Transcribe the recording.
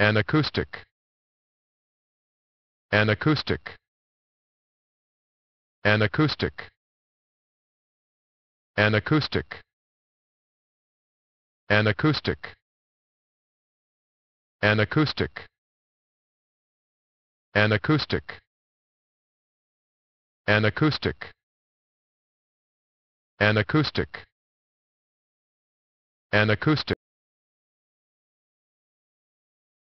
An acoustic. An acoustic. An acoustic. An acoustic. An acoustic. An acoustic. An acoustic. An acoustic. An acoustic. An acoustic.